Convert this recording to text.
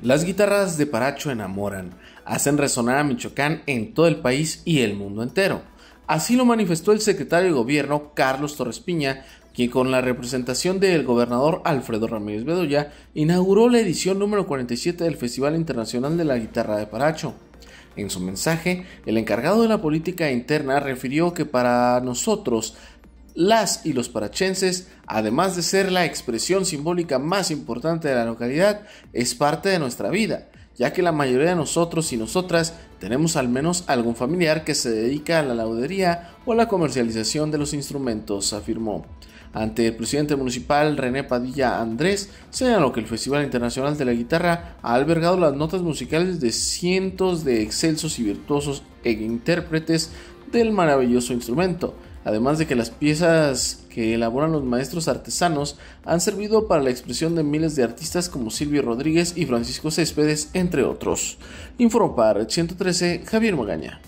Las guitarras de Paracho enamoran, hacen resonar a Michoacán en todo el país y el mundo entero. Así lo manifestó el secretario de gobierno Carlos Torres Piña, quien con la representación del gobernador Alfredo Ramírez Bedoya inauguró la edición número 47 del Festival Internacional de la Guitarra de Paracho. En su mensaje, el encargado de la política interna refirió que para nosotros las y los parachenses, además de ser la expresión simbólica más importante de la localidad, es parte de nuestra vida, ya que la mayoría de nosotros y nosotras tenemos al menos algún familiar que se dedica a la laudería o a la comercialización de los instrumentos, afirmó. Ante el presidente municipal René Padilla Andrés, señaló que el Festival Internacional de la Guitarra ha albergado las notas musicales de cientos de excelsos y virtuosos e intérpretes del maravilloso instrumento, además de que las piezas que elaboran los maestros artesanos han servido para la expresión de miles de artistas como Silvio Rodríguez y Francisco Céspedes, entre otros. informa para 113, Javier Magaña.